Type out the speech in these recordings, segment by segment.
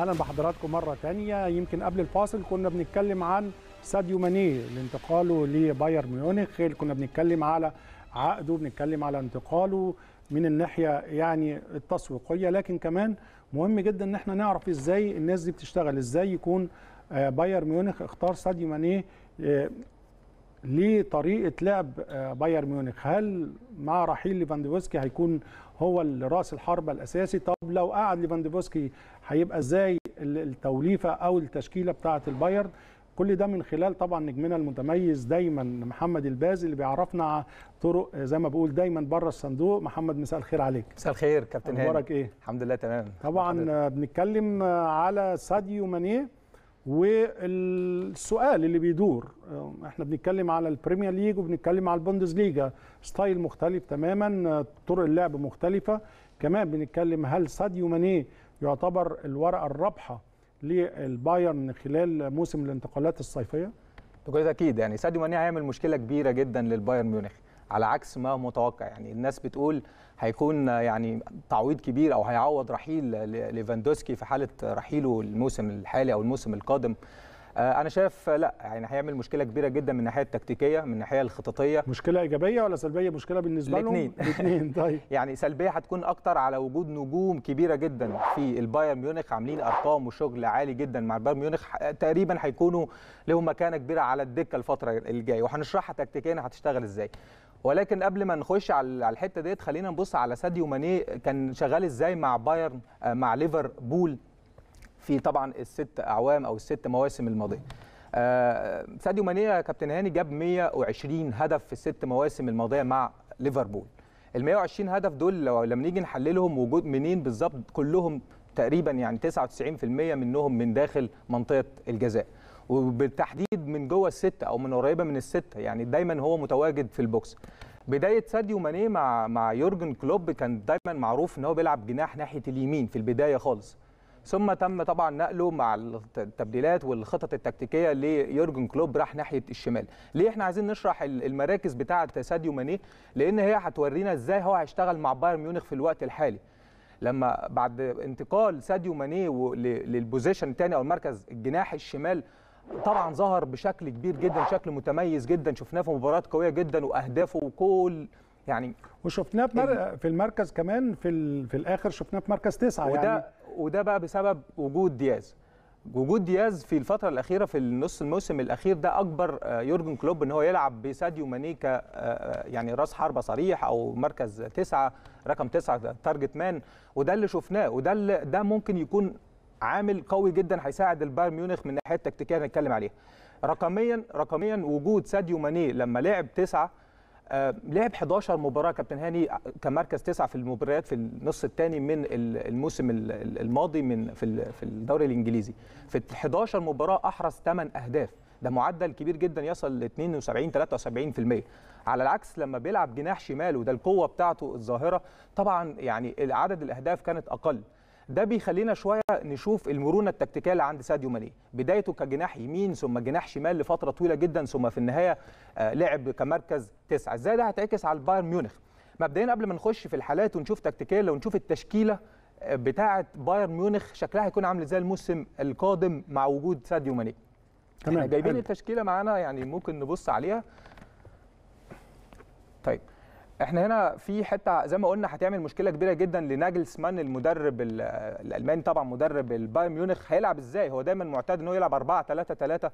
اهلا بحضراتكم مره تانية يمكن قبل الفاصل كنا بنتكلم عن ساديو ماني لانتقاله لبايرن ميونخ كنا بنتكلم على عقده بنتكلم على انتقاله من الناحيه يعني التسويقيه لكن كمان مهم جدا ان احنا نعرف ازاي الناس دي بتشتغل ازاي يكون آه، بايرن ميونخ اختار ساديو ماني آه، لطريقه لعب آه، بايرن ميونخ هل مع رحيل ليفاندوفسكي هيكون هو راس الحربه الاساسي طب لو قعد ليفاندوفسكي هيبقى ازاي التوليفه او التشكيله بتاعه البايرن كل ده من خلال طبعا نجمنا المتميز دايما محمد الباز اللي بيعرفنا طرق زي ما بقول دايما بره الصندوق محمد مساء الخير عليك مساء الخير كابتن هاني اخبارك ايه الحمد لله تمام طبعا محمد. بنتكلم على ساديو مانيه والسؤال اللي بيدور احنا بنتكلم على البريمير ليج وبنتكلم على البوندس ليجا ستايل مختلف تماما طرق اللعب مختلفه كمان بنتكلم هل ساديو مانيه يعتبر الورقه الرابحه للبايرن خلال موسم الانتقالات الصيفيه بكل تاكيد يعني ساديو ماني هيعمل مشكله كبيره جدا للبايرن ميونخ على عكس ما متوقع يعني الناس بتقول هيكون يعني تعويض كبير او هيعوض رحيل ليفاندوسكي في حاله رحيله الموسم الحالي او الموسم القادم آه، انا شايف آه، لا يعني هيعمل مشكله كبيره جدا من الناحيه التكتيكيه من الناحيه الخططيه مشكله ايجابيه ولا سلبيه مشكله بالنسبه لهم الاثنين طيب يعني سلبيه هتكون اكتر على وجود نجوم كبيره جدا في البايرن ميونخ عاملين ارقام وشغل عالي جدا مع البايرن ميونخ تقريبا هيكونوا لهم مكانه كبيره على الدكه الفتره الجايه وهنشرحها تكتيكيا هتشتغل ازاي ولكن قبل ما نخش على الحته ديت خلينا نبص على ساديو ماني كان شغال ازاي مع بايرن آه، مع ليفربول في طبعا الست اعوام او الست مواسم الماضيه آه ساديو ماني يا كابتن هاني جاب 120 هدف في الست مواسم الماضيه مع ليفربول ال 120 هدف دول لو لما نيجي نحللهم وجود منين بالظبط كلهم تقريبا يعني 99% منهم من داخل منطقه الجزاء وبالتحديد من جوه السته او من قريبه من السته يعني دايما هو متواجد في البوكس بدايه ساديو ماني مع مع يورجن كلوب كان دايما معروف ان هو بيلعب جناح ناحيه اليمين في البدايه خالص ثم تم طبعا نقله مع التبديلات والخطط التكتيكيه ليورجن كلوب راح ناحيه الشمال ليه احنا عايزين نشرح المراكز بتاعه ساديو ماني لان هي هتورينا ازاي هو هيشتغل مع بايرن ميونخ في الوقت الحالي لما بعد انتقال ساديو ماني للبوزيشن الثاني او المركز الجناح الشمال طبعا ظهر بشكل كبير جدا شكل متميز جدا شفناه في مباراه قويه جدا واهدافه وكل يعني وشفناه في, في المركز كمان في في الاخر شفناه في مركز تسعه وده يعني وده بقى بسبب وجود دياز وجود دياز في الفترة الأخيرة في النص الموسم الأخير ده أكبر آه، يورجن كلوب إن هو يلعب بساديو ماني آه، آه، يعني راس حربة صريح أو مركز تسعة رقم تسعة تارجت مان وده اللي شفناه وده اللي ده ممكن يكون عامل قوي جدا هيساعد البايرن ميونخ من الناحية التكتيكية هنتكلم عليها. رقميا رقميا وجود ساديو ماني لما لعب تسعة آه، لعب 11 مباراه كابتن هاني آه، كمركز تسعه في المباريات في النص الثاني من الموسم الماضي من في في الدوري الانجليزي في 11 مباراه احرز 8 اهداف ده معدل كبير جدا يصل ل 72 73% على العكس لما بيلعب جناح شمال وده القوه بتاعته الظاهره طبعا يعني عدد الاهداف كانت اقل ده بيخلينا شويه نشوف المرونه التكتيكيه اللي عند ساديو ماني بدايته كجناح يمين ثم جناح شمال لفتره طويله جدا ثم في النهايه آه، لعب كمركز تسعه ازاي ده هتعكس على البايرن ميونخ مبدئيا قبل ما نخش في الحالات ونشوف تكتيكيا لو نشوف التشكيله آه، بتاعه بايرن ميونخ شكلها هيكون عامل ازاي الموسم القادم مع وجود ساديو ماني تمام جايبين حلو. التشكيله معانا يعني ممكن نبص عليها طيب احنا هنا في حته زي ما قلنا هتعمل مشكله كبيره جدا لناجلسمان المدرب الالماني طبعا مدرب البايرن ميونخ هيلعب ازاي هو دايما معتاد انه يلعب 4 3 3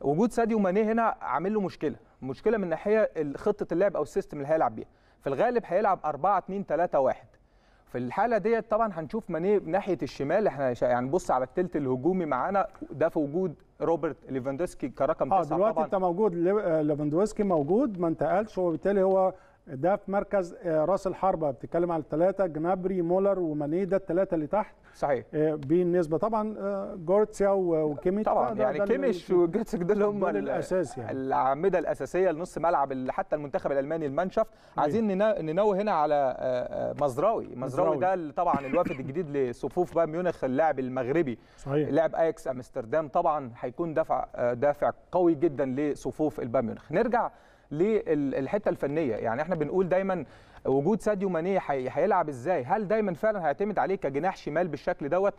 وجود ساديو ماني هنا عامل له مشكله مشكله من ناحيه خطه اللعب او السيستم اللي هيلعب بيها في الغالب هيلعب 4 2 3 1 في الحاله ديت طبعا هنشوف ماني ناحيه الشمال احنا يعني بص على الثلث الهجومي معانا ده في وجود روبرت ليفاندوسكي كرقم 9 آه دلوقتي طبعا دلوقتي انت موجود آه، ليفاندوسكي موجود ما انتقلش وبالتالي هو ده في مركز آه، راس الحربه بتتكلم على الثلاثه جنابري مولر ومانيدا الثلاثه اللي تحت صحيح آه، بالنسبه طبعا آه، جورتسيا وكيميتش طبعا يعني ده يعني كيميش وجورتسيا دول هم الاساس يعني الاعمده الاساسيه لنص ملعب حتى المنتخب الالماني المانشافت عايزين ننوه هنا على مزراوي مزراوي ده طبعا الوافد الجديد لصفوف بايرن ميونخ اللاعب المغربي صحيح لاعب اياكس امستردام طبعا هيكون دافع دافع قوي جدا لصفوف البايرن ميونخ نرجع للحته الفنيه يعني احنا بنقول دايما وجود ساديو ماني هيلعب ازاي هل دايما فعلا هيعتمد عليه كجناح شمال بالشكل دوت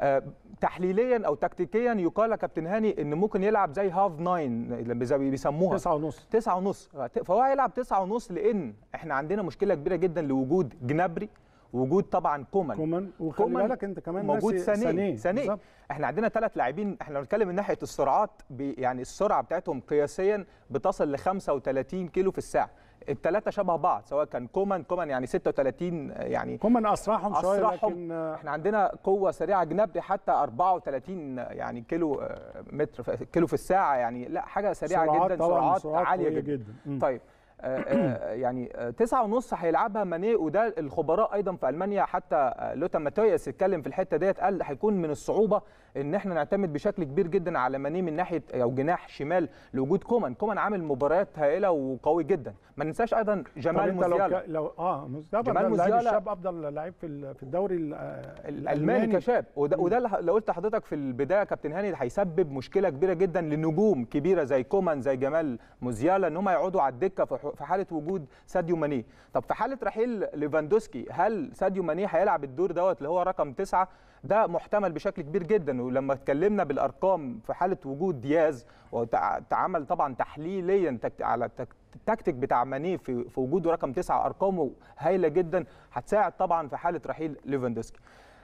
آه، تحليليا او تكتيكيا يقال يا كابتن هاني ان ممكن يلعب زي هاف ناين اللي بيسموها تسعة ونص تسعة ونص فهو هيلعب تسعة ونص لان احنا عندنا مشكله كبيره جدا لوجود جنابري وجود طبعا كومان كومان وخلي بالك انت كمان موجود سانيه سانيه احنا عندنا ثلاث لاعبين احنا لو بنتكلم من ناحيه السرعات يعني السرعه بتاعتهم قياسيا بتصل ل 35 كيلو في الساعه الثلاثه شبه بعض سواء كان كومان كومان يعني 36 يعني كومان اسرعهم شويه اسرعهم لكن آه، احنا عندنا قوه سريعه جنابري حتى 34 يعني كيلو آه، متر كيلو في الساعه يعني لا حاجه سريعه سرعات جدا طبعاً سرعات عاليه جدا, جداً. طيب آه، آه، آه، يعني تسعة ونص هيلعبها ماني وده الخبراء ايضا في المانيا حتى لوتا ماتياس اتكلم في الحته ديت قال هيكون من الصعوبه ان احنا نعتمد بشكل كبير جدا على ماني من ناحيه او جناح شمال لوجود كومان كومان عامل مباريات هائله وقوي جدا ما ننساش ايضا جمال موزيالا لو, لو اه جمال موزيالا الشاب افضل لعيب في في الدوري الالماني كشاب وده وده اللي قلت لحضرتك في البدايه كابتن هاني هيسبب مشكله كبيره جدا لنجوم كبيره زي كومان زي جمال موزيالا ان هم يقعدوا على الدكه في في حاله وجود ساديو ماني طب في حاله رحيل ليفاندوسكي هل ساديو ماني هيلعب الدور دوت اللي هو رقم تسعة ده محتمل بشكل كبير جدا ولما اتكلمنا بالارقام في حاله وجود دياز وتعمل طبعا تحليليا على التكتيك بتاع ماني في وجوده رقم تسعة ارقامه هايله جدا هتساعد طبعا في حاله رحيل ليفاندوسكي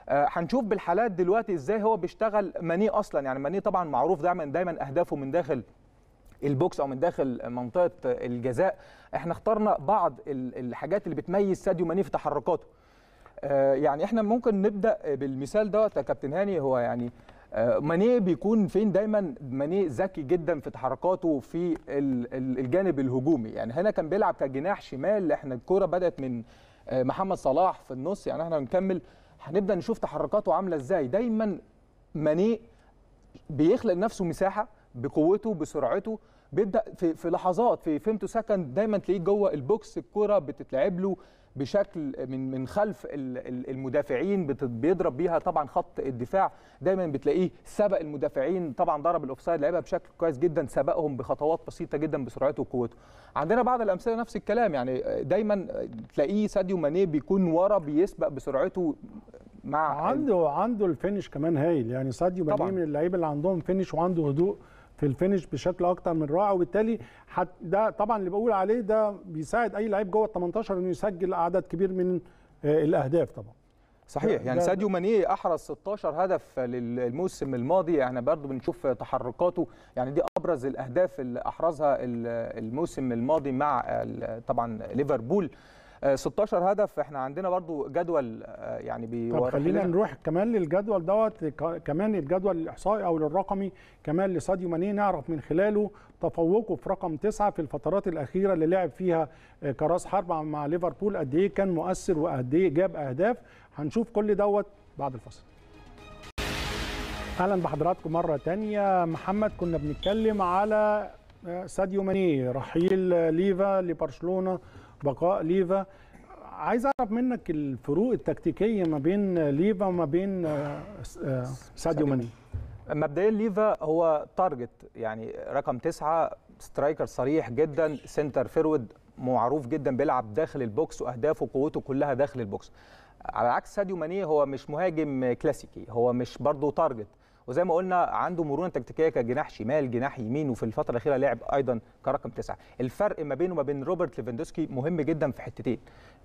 آه، هنشوف بالحالات دلوقتي ازاي هو بيشتغل ماني اصلا يعني ماني طبعا معروف دايما دايما اهدافه من داخل البوكس او من داخل منطقه الجزاء احنا اخترنا بعض الحاجات اللي بتميز ساديو ماني في تحركاته آه، يعني احنا ممكن نبدا بالمثال دوت يا كابتن هاني هو يعني آه، ماني بيكون فين دايما ماني ذكي جدا في تحركاته في الجانب الهجومي يعني هنا كان بيلعب كجناح شمال احنا الكوره بدات من آه، محمد صلاح في النص يعني احنا هنكمل هنبدا نشوف تحركاته عامله ازاي دايما ماني بيخلق لنفسه مساحه بقوته بسرعته بيبدا في, في لحظات في فيمتو سكند دايما تلاقيه جوه البوكس الكره بتتلعب له بشكل من من خلف المدافعين بيضرب بيها طبعا خط الدفاع دايما بتلاقيه سبق المدافعين طبعا ضرب الاوفسايد لعبها بشكل كويس جدا سبقهم بخطوات بسيطه جدا بسرعته وقوته عندنا بعض الامثله نفس الكلام يعني دايما تلاقيه ساديو ماني بيكون ورا بيسبق بسرعته مع عنده عنده الفينش كمان هايل يعني ساديو ماني من اللعيبه اللي عندهم فينش وعنده هدوء في الفينش بشكل اكتر من رائع وبالتالي ده طبعا اللي بقول عليه ده بيساعد اي لعيب جوه ال 18 انه يسجل عدد كبير من آه، الاهداف طبعا صحيح يعني ساديو ماني احرز 16 هدف للموسم الماضي احنا برضو بنشوف تحركاته يعني دي ابرز الاهداف اللي احرزها الموسم الماضي مع طبعا ليفربول 16 آه، هدف احنا عندنا برضو جدول آه، يعني بيورينا طب خلينا نروح كمان للجدول دوت كمان الجدول الاحصائي او الرقمي كمان لساديو ماني نعرف من خلاله تفوقه في رقم تسعة في الفترات الأخيرة اللي لعب فيها آه، كراس حرب مع ليفربول قد إيه كان مؤثر وقد إيه جاب أهداف هنشوف كل دوت بعد الفصل أهلا بحضراتكم مرة تانية محمد كنا بنتكلم على ساديو ماني رحيل ليفا لبرشلونة بقاء ليفا عايز اعرف منك الفروق التكتيكيه ما بين ليفا وما بين آه، آه، ساديو ماني مبدئيا ليفا هو تارجت يعني رقم تسعة سترايكر صريح جدا سنتر فيرود معروف جدا بيلعب داخل البوكس واهدافه وقوته كلها داخل البوكس على عكس ساديو ماني هو مش مهاجم كلاسيكي هو مش برضه تارجت وزي ما قلنا عنده مرونه تكتيكيه كجناح شمال جناح يمين وفي الفتره الاخيره لعب ايضا كرقم تسعه الفرق ما بينه وما بين روبرت ليفاندوسكي مهم جدا في حتتين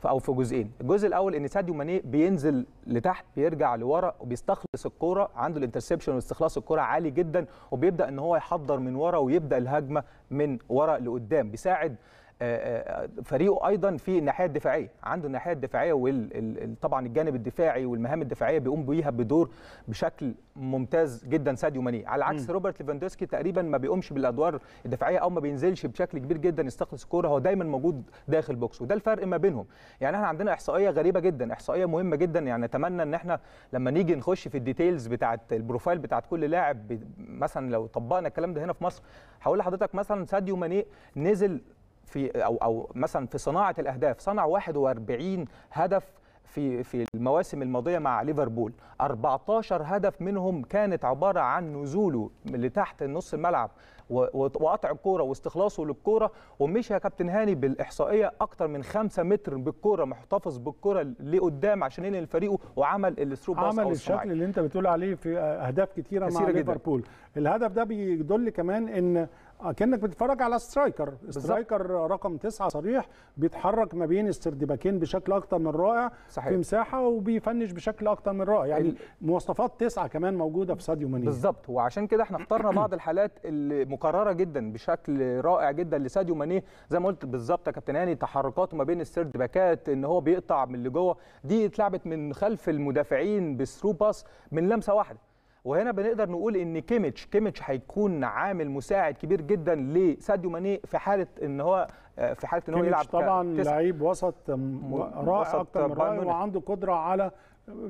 او في جزئين الجزء الاول ان ساديو ماني بينزل لتحت بيرجع لورا وبيستخلص الكوره عنده الانترسبشن واستخلاص الكوره عالي جدا وبيبدا ان هو يحضر من ورا ويبدا الهجمه من ورا لقدام بيساعد آه، آه، فريقه ايضا في الناحيه الدفاعيه عنده الناحيه الدفاعيه وطبعا الجانب الدفاعي والمهام الدفاعيه بيقوم بيها بدور بشكل ممتاز جدا ساديو ماني على عكس م. روبرت ليفاندوسكي تقريبا ما بيقومش بالادوار الدفاعيه او ما بينزلش بشكل كبير جدا يستخلص الكوره هو دايما موجود داخل بوكس وده الفرق ما بينهم يعني احنا عندنا احصائيه غريبه جدا احصائيه مهمه جدا يعني اتمنى ان احنا لما نيجي نخش في الديتيلز بتاعه البروفايل بتاعه كل لاعب مثلا لو طبقنا الكلام ده هنا في مصر هقول لحضرتك مثلا ساديو ماني نزل في او او مثلا في صناعه الاهداف صنع 41 هدف في في المواسم الماضيه مع ليفربول 14 هدف منهم كانت عباره عن نزوله لتحت نص الملعب وقطع الكوره واستخلاصه للكوره ومشي يا كابتن هاني بالاحصائيه اكتر من 5 متر بالكوره محتفظ بالكوره لقدام عشان ينقل فريقه وعمل الثرو باس عمل الشكل اللي انت بتقول عليه في اهداف كتيره مع ليفربول الهدف ده بيدل كمان ان كانك بتتفرج على سترايكر سترايكر رقم تسعة صريح بيتحرك ما بين السردباكين بشكل اكتر من رائع صحيح. في مساحه وبيفنش بشكل اكتر من رائع يعني مواصفات تسعة كمان موجوده في ساديو ماني بالظبط وعشان كده احنا اخترنا بعض الحالات اللي مكرره جدا بشكل رائع جدا لساديو ماني زي ما قلت بالظبط يا كابتن هاني تحركاته ما بين السردباكات ان هو بيقطع من اللي جوه دي اتلعبت من خلف المدافعين بثرو باس من لمسه واحده وهنا بنقدر نقول ان كيميتش كيميتش هيكون عامل مساعد كبير جدا لساديو ماني في حاله ان هو في حاله ان هو يلعب طبعا لعيب وسط رائع اكتر من رائع وعنده قدره على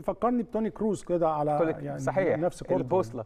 فكرني بتوني كروز كده على يعني صحيح نفس كورته البوصله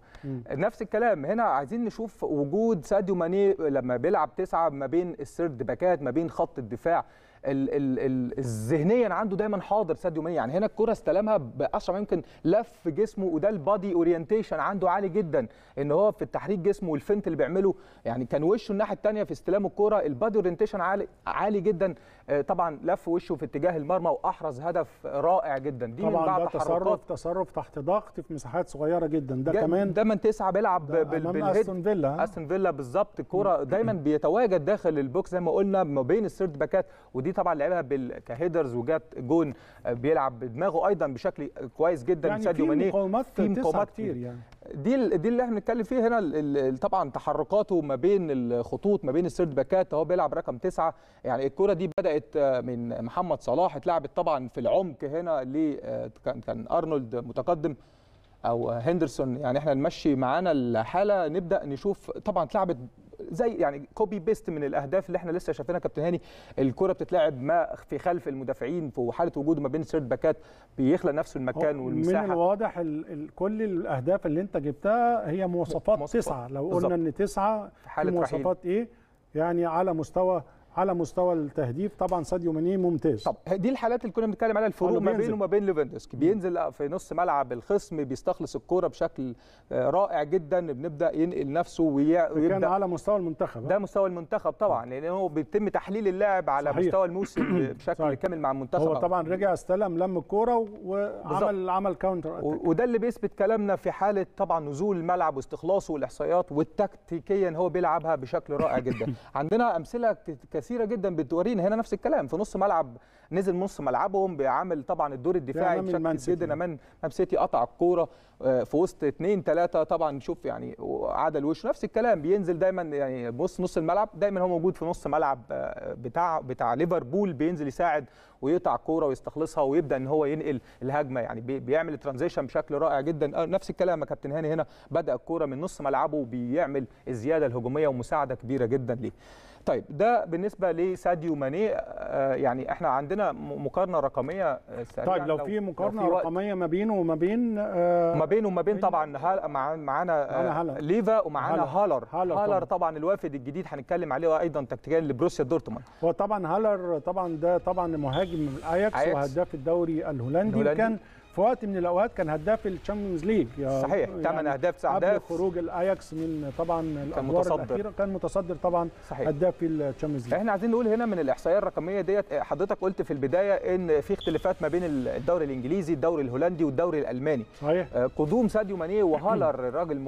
نفس الكلام هنا عايزين نشوف وجود ساديو ماني لما بيلعب تسعه ما بين السيرد باكات ما بين خط الدفاع ال ال ال الذهنيا عنده دايما حاضر ساديو ماني يعني هنا الكره استلمها باسرع ما يمكن لف جسمه وده البادي اورينتيشن عنده عالي جدا ان هو في التحريك جسمه والفنت اللي بيعمله يعني كان وشه الناحيه الثانيه في استلام الكره البادي اورينتيشن عالي عالي جدا آه، طبعا لف وشه في اتجاه المرمى واحرز هدف رائع جدا دي طبعا من بعد تصرف تصرف تحت ضغط في مساحات صغيره جدا ده كمان ده من تسعه بيلعب بالهيد استون فيلا استون فيلا بالظبط الكوره دايما بيتواجد داخل البوكس زي ما قلنا ما بين السيرد باكات ودي طبعا لعبها كهيدرز وجات جون آه، بيلعب بدماغه ايضا بشكل كويس جدا يعني ساديو ماني في مقاومات كتير يعني دي دي اللي احنا بنتكلم فيه هنا طبعا تحركاته ما بين الخطوط ما بين السيرد باكات هو بيلعب رقم تسعة يعني الكره دي بدات من محمد صلاح اتلعبت طبعا في العمق هنا ل آه، كان ارنولد متقدم او هندرسون يعني احنا نمشي معانا الحاله نبدا نشوف طبعا اتلعبت زي يعني كوبي بيست من الاهداف اللي احنا لسه شايفينها كابتن هاني الكره بتتلعب ما في خلف المدافعين في حاله وجوده ما بين سيرد باكات بيخلى نفسه المكان والمساحه من الواضح ال ال كل الاهداف اللي انت جبتها هي مواصفات, مواصفات تسعه لو قلنا بالزبط. ان تسعه في حاله مواصفات ايه يعني على مستوى على مستوى التهديف طبعا ساديو ماني ممتاز طب دي الحالات اللي كنا بنتكلم عليها الفروق ما بينه وما بين ليفاندوسكي بينزل في نص ملعب الخصم بيستخلص الكوره بشكل آه، رائع جدا بنبدا ينقل نفسه ويبدا كان على مستوى المنتخب ده مستوى المنتخب طبعا لان هو بيتم تحليل اللاعب على صحيح. مستوى الموسم بشكل صحيح. كامل مع المنتخب هو طبعا رجع استلم لم الكوره وعمل بالزبط. عمل كاونتر أتك. وده اللي بيثبت كلامنا في حاله طبعا نزول الملعب واستخلاصه والاحصائيات والتكتيكيا هو بيلعبها بشكل رائع جدا عندنا امثله كثيره جدا بتورينا هنا نفس الكلام في نص ملعب نزل نص ملعبهم بيعامل طبعا الدور الدفاعي بشكل جدا مان مامسيتي قطع الكوره آه، في وسط اثنين ثلاثه طبعا شوف يعني عدل الوش نفس الكلام بينزل دايما يعني بص نص الملعب دايما هو موجود في نص ملعب آه، بتاع بتاع ليفربول بينزل يساعد ويقطع الكوره ويستخلصها ويبدا ان هو ينقل الهجمه يعني بيعمل ترانزيشن بشكل رائع جدا نفس الكلام كابتن هاني هنا بدا الكوره من نص ملعبه وبيعمل الزياده الهجوميه ومساعده كبيره جدا ليه طيب ده بالنسبه لساديو ماني يعني احنا عندنا مقارنه رقميه سريعه طيب لو, لو في مقارنه لو في رقميه ما بينه وما بين آه ما بينه وما بين طبعا معانا آه ليفا ومعانا هالر هالر, هالر طبعا, طبعا الوافد الجديد هنتكلم عليه ايضا تكتيكيا لبروسيا دورتموند هو طبعا هالر طبعا ده طبعا مهاجم مهاجم من الاياكس وهداف الدوري الهولندي, الهولندي. وكان في وقت من الاوقات كان هداف الشامبيونز ليج صحيح يعني ثمان اهداف تسع اهداف قبل خروج الاياكس من طبعا الادوار الاخيره كان متصدر طبعا صحيح. هداف الشامبيونز ليج احنا عايزين نقول هنا من الاحصائيه الرقميه ديت حضرتك قلت في البدايه ان في اختلافات ما بين الدوري الانجليزي الدوري الهولندي والدوري الالماني صحيح آه، قدوم ساديو ماني وهالر الراجل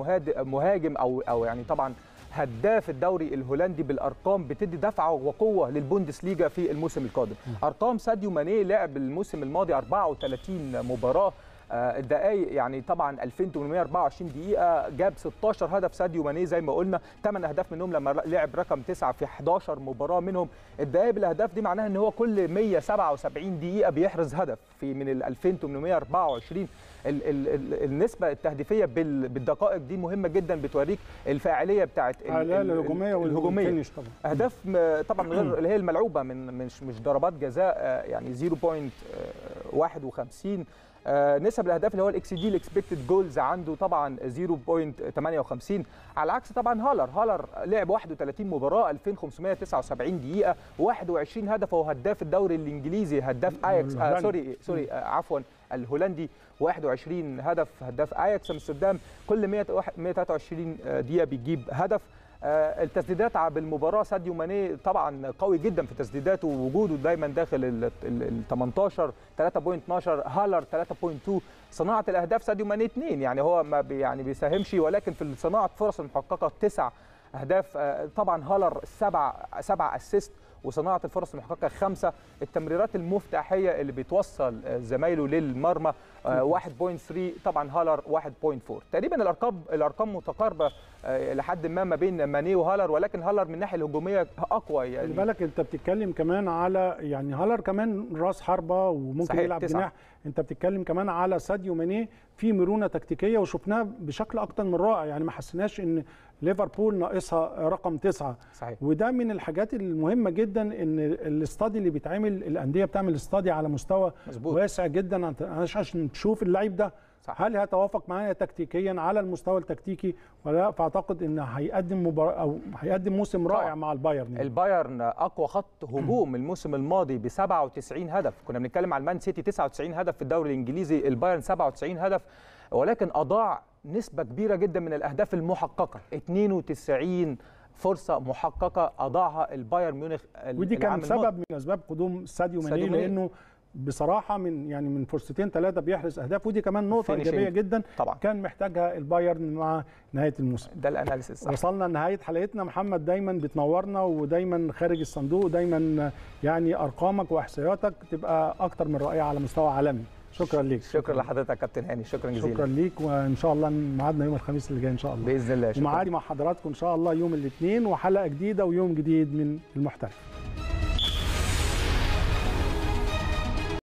مهاجم او او يعني طبعا هداف الدوري الهولندي بالارقام بتدي دفعه وقوه للبوندسليجا في الموسم القادم ارقام ساديو ماني لعب الموسم الماضي 34 مباراه آه، الدقائق يعني طبعا 2824 دقيقه جاب 16 هدف ساديو ماني زي ما قلنا 8 اهداف منهم لما لعب رقم 9 في 11 مباراه منهم الدقائق بالاهداف دي معناها ان هو كل 177 دقيقه بيحرز هدف في من ال 2824 ال ال ال النسبه التهديفيه بالدقائق دي مهمه جدا بتوريك الفاعليه بتاعت الهجوميه والهجوميه طبعا اهداف طبعا غير اللي هي الملعوبه من مش مش ضربات جزاء آه، يعني 0.51 آه، نسب الاهداف اللي هو الاكس دي الاكسبكتد جولز عنده طبعا 0.58 على عكس طبعا هالر هالر لعب 31 مباراه 2579 دقيقه 21 هدف وهو هداف الدوري الانجليزي هداف اياكس آه سوري سوري آه عفوا الهولندي 21 هدف هداف اياكس امستردام كل 123 آه، دقيقه بيجيب هدف آه، التسديدات بالمباراه ساديو ماني طبعا قوي جدا في تسديداته ووجوده دايما داخل ال 18 3.12 هالر 3.2 صناعه الاهداف ساديو ماني 2 يعني هو ما بي يعني بيساهمش ولكن في صناعه فرص المحققه تسع اهداف آه، طبعا هالر سبع 7 اسيست وصناعه الفرص المحققه خمسه التمريرات المفتاحيه اللي بيتوصل آه، زمايله للمرمى 1.3 آه، طبعا هالر 1.4 تقريبا الارقام الارقام متقاربه آه، لحد ما ما بين ماني وهالر ولكن هالر من الناحيه الهجوميه اقوى يعني خلي بالك انت بتتكلم كمان على يعني هالر كمان راس حربه وممكن صحيح. يلعب جناح انت بتتكلم كمان على ساديو ماني في مرونه تكتيكيه وشفناها بشكل اكتر من رائع يعني ما حسيناش ان ليفربول ناقصها رقم تسعة صحيح. وده من الحاجات المهمه جدا جدا ان الاستادي اللي بيتعمل الانديه بتعمل استادي على مستوى مزبوط. واسع جدا عشان تشوف اللعيب ده صح. هل هيتوافق معانا تكتيكيا على المستوى التكتيكي ولا لا فاعتقد ان هيقدم مبار... او هيقدم موسم رائع طبعا. مع البايرن يعني. البايرن اقوى خط هجوم الموسم الماضي ب 97 هدف كنا بنتكلم على المان سيتي 99 هدف في الدوري الانجليزي البايرن 97 هدف ولكن اضاع نسبه كبيره جدا من الاهداف المحققه 92 فرصه محققه اضاعها البايرن ميونخ ودي كان سبب من اسباب قدوم ساديو ماني لانه بصراحه من يعني من فرصتين ثلاثه بيحرز اهداف ودي كمان نقطه ايجابيه جدا طبعا. كان محتاجها البايرن مع نهايه الموسم ده الاناليسيس وصلنا لنهايه حلقتنا محمد دايما بتنورنا ودايما خارج الصندوق دايما يعني ارقامك واحصائياتك تبقى اكتر من رائعه على مستوى عالمي شكرا ليك شكرا, شكرا لحضرتك كابتن هاني شكرا جزيلا شكرا ليك وان شاء الله ميعادنا يوم الخميس اللي جاي ان شاء الله باذن الله ومعادي مع حضراتكم ان شاء الله يوم الاثنين وحلقه جديده ويوم جديد من المحترف